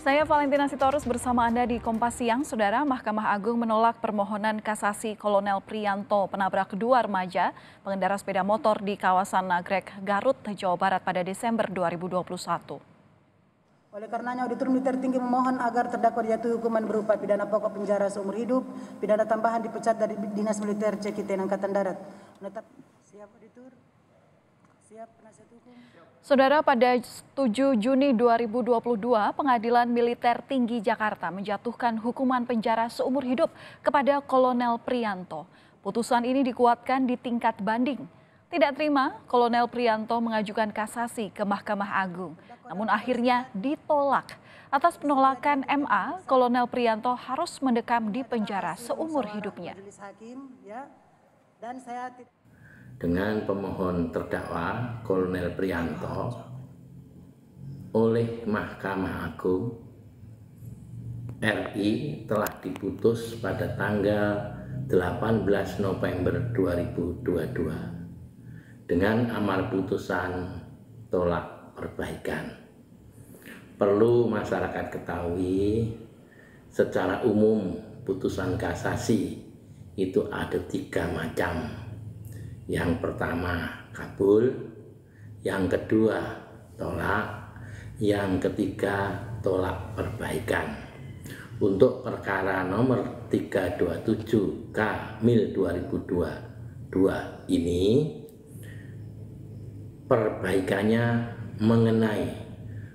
Saya Valentina Sitorus bersama Anda di Kompas Siang, Saudara. Mahkamah Agung menolak permohonan kasasi Kolonel Prianto penabrak kedua remaja pengendara sepeda motor di kawasan Nagrek, Garut, Jawa Barat pada Desember 2021. Oleh karenanya auditor militer tinggi memohon agar terdakwa dijatuhi hukuman berupa pidana pokok penjara seumur hidup, pidana tambahan dipecat dari Dinas Militer CKT Angkatan Darat. Menetap siap auditor. Siap, penasihat hukum. Saudara, pada 7 Juni 2022, Pengadilan Militer Tinggi Jakarta menjatuhkan hukuman penjara seumur hidup kepada Kolonel Prianto. Putusan ini dikuatkan di tingkat banding. Tidak terima, Kolonel Prianto mengajukan kasasi ke Mahkamah Agung. Namun akhirnya ditolak. Atas penolakan MA, Kolonel Prianto harus mendekam di penjara seumur hidupnya dengan pemohon terdakwa Kolonel Prianto oleh Mahkamah Agung RI telah diputus pada tanggal 18 November 2022 dengan amar putusan tolak perbaikan. Perlu masyarakat ketahui secara umum putusan kasasi itu ada tiga macam yang pertama kabul, yang kedua tolak, yang ketiga tolak perbaikan. Untuk perkara nomor 327 K Mil dua ini perbaikannya mengenai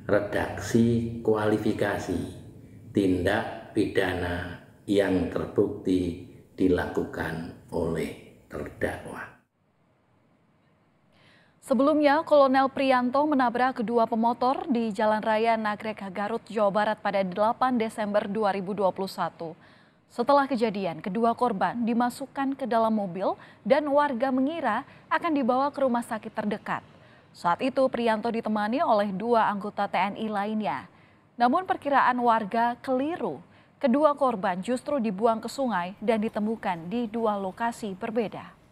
redaksi kualifikasi tindak pidana yang terbukti dilakukan oleh terdakwa. Sebelumnya, Kolonel Prianto menabrak kedua pemotor di Jalan Raya Nagrek Garut, Jawa Barat pada 8 Desember 2021. Setelah kejadian, kedua korban dimasukkan ke dalam mobil dan warga mengira akan dibawa ke rumah sakit terdekat. Saat itu Prianto ditemani oleh dua anggota TNI lainnya. Namun perkiraan warga keliru. Kedua korban justru dibuang ke sungai dan ditemukan di dua lokasi berbeda.